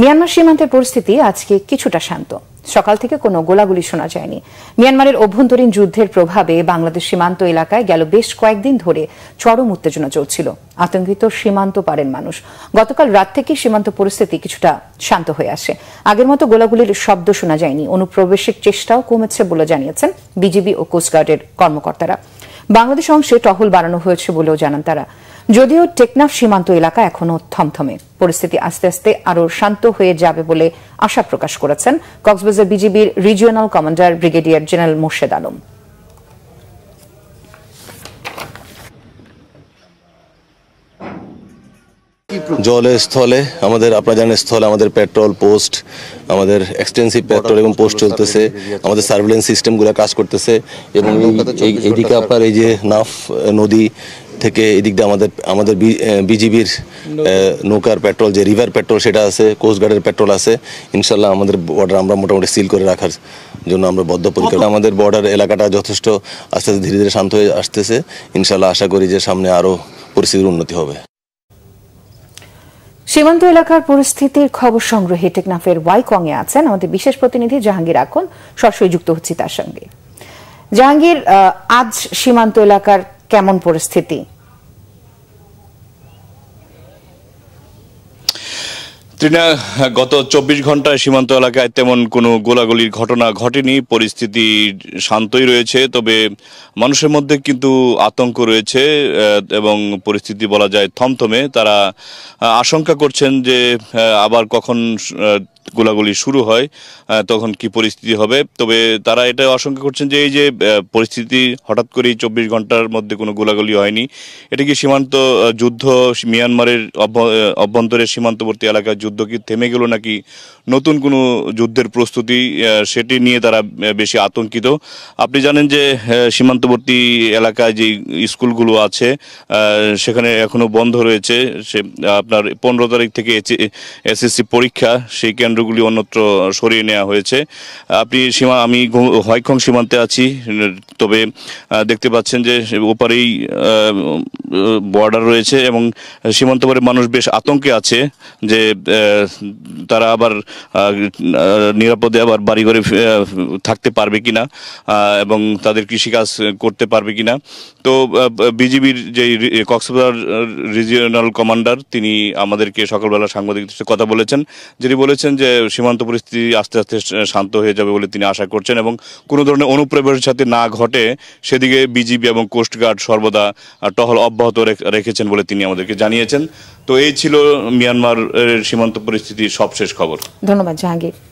Myanmar সীমান্তের পরিস্থিতি আজকে কিছুটা শান্ত সকাল থেকে কোনো গোলাগুলি শোনা যায়নি মিয়ানমারের অভ্যন্তরীণ যুদ্ধের প্রভাবে বাংলাদেশ সীমান্ত এলাকায় গেল বেশ কয়েকদিন ধরে চরম উত্তেজনা চলছিল আতঙ্কিত সীমান্ত পারেন মানুষ গতকাল রাত থেকে সীমান্ত পরিস্থিতি কিছুটা শান্ত হয়ে আসে আগের মতো গোলাগুলির শব্দ শোনা যায়নি অনুপ্রবেশের চেষ্টাও কমেছে বলে জানিয়েছেন বিজিবি ও কোস্টগার্ডের কর্মকর্তারা বাংলাদেশ অংশে টহল বাড়ানো হয়েছে বলেও জানান তারা যদিও টেকনাফ সীমান্ত এলাকা এখনও থমথমে পরিস্থিতি আস্তে আস্তে আরও শান্ত হয়ে যাবে বলে আশা প্রকাশ করেছেন কক্সবাজার বিজিবির regional commander brigadier general Morshed Alam জলে স্থলে আমাদের আপনার জানেন স্থলে আমাদের পেট্রোল পোস্ট আমাদের এক্সটেন্সিভ পেট্রোল এবং পোস্ট চলতেছে আমাদের সার্ভেলেন্স সিস্টেমগুলো কাজ করতেছে এবং এইদিকে আপনার এই যে নাফ নদী থেকে এদিক দিয়ে আমাদের আমাদের বিজিবির নৌকার পেট্রোল যে রিভার পেট্রোল সেটা আছে কোস্টগার্ডের পেট্রোল আছে ইনশাল্লাহ আমাদের বর্ডার আমরা মোটামুটি সিল করে রাখার জন্য আমরা বদ্ধপরিকর আমাদের বর্ডার এলাকাটা যথেষ্ট আস্তে আস্তে ধীরে ধীরে শান্ত হয়ে আসতেছে ইনশাল্লাহ আশা করি যে সামনে আরও পরিস্থিতির উন্নতি হবে সীমান্ত এলাকার পরিস্থিতির খবর সংগ্রহে টেকনাফের ওয়াই কং এ আছেন আমাদের বিশেষ প্রতিনিধি জাহাঙ্গীর আখন সরাসরি যুক্ত হচ্ছি তার সঙ্গে জাহাঙ্গীর আজ সীমান্ত এলাকার কেমন পরিস্থিতি ত্রিনা গত চব্বিশ ঘন্টায় সীমান্ত এলাকায় তেমন কোনো গোলাগুলির ঘটনা ঘটেনি পরিস্থিতি শান্তই রয়েছে তবে মানুষের মধ্যে কিন্তু আতঙ্ক রয়েছে এবং পরিস্থিতি বলা যায় থমথমে তারা আশঙ্কা করছেন যে আবার কখন গোলাগুলি শুরু হয় তখন কি পরিস্থিতি হবে তবে তারা এটা আশঙ্কা করছেন যে এই যে পরিস্থিতি হঠাৎ করেই চব্বিশ ঘন্টার মধ্যে কোনো গোলাগুলি হয়নি এটা কি সীমান্ত যুদ্ধ মিয়ানমারের অভ্যন্তরের সীমান্তবর্তী এলাকার যুদ্ধ কি থেমে গেল নাকি নতুন কোনো যুদ্ধের প্রস্তুতি সেটি নিয়ে তারা বেশি আতঙ্কিত আপনি জানেন যে সীমান্তবর্তী এলাকায় যে স্কুলগুলো আছে সেখানে এখনো বন্ধ রয়েছে সে আপনার পনেরো তারিখ থেকে এসএসসি পরীক্ষা সেই কেন্দ্র কেন্দ্রগুলি অন্যত্র সরিয়ে নেওয়া হয়েছে আপনি সীমা আমি হয়খং সীমান্তে আছি তবে দেখতে পাচ্ছেন যে ওপারেই বর্ডার রয়েছে এবং সীমান্তপারে মানুষ বেশ আতঙ্কে আছে যে তারা আবার নিরাপদে আবার বাড়িঘরে থাকতে পারবে কিনা এবং তাদের কৃষিকাজ করতে পারবে কিনা তো বিজিবির যে কক্সবাজার রিজিওনাল কমান্ডার তিনি আমাদেরকে সকালবেলা সাংবাদিকদের সাথে কথা বলেছেন যিনি বলেছেন যে সীমান্ত পরিস্থিতি আস্তে আস্তে শান্ত হয়ে যাবে বলে তিনি আশা করছেন এবং কোনো ধরনের অনুপ্রবেশের সাথে না ঘটে সেদিকে বিজিবি এবং কোস্টগার্ড সর্বদা টহল অব্যাহত রেখেছেন বলে তিনি আমাদেরকে জানিয়েছেন তো এই ছিল মিয়ানমার সীমান্ত পরিস্থিতির সবশেষ খবর ধন্যবাদ জাহাঙ্গীর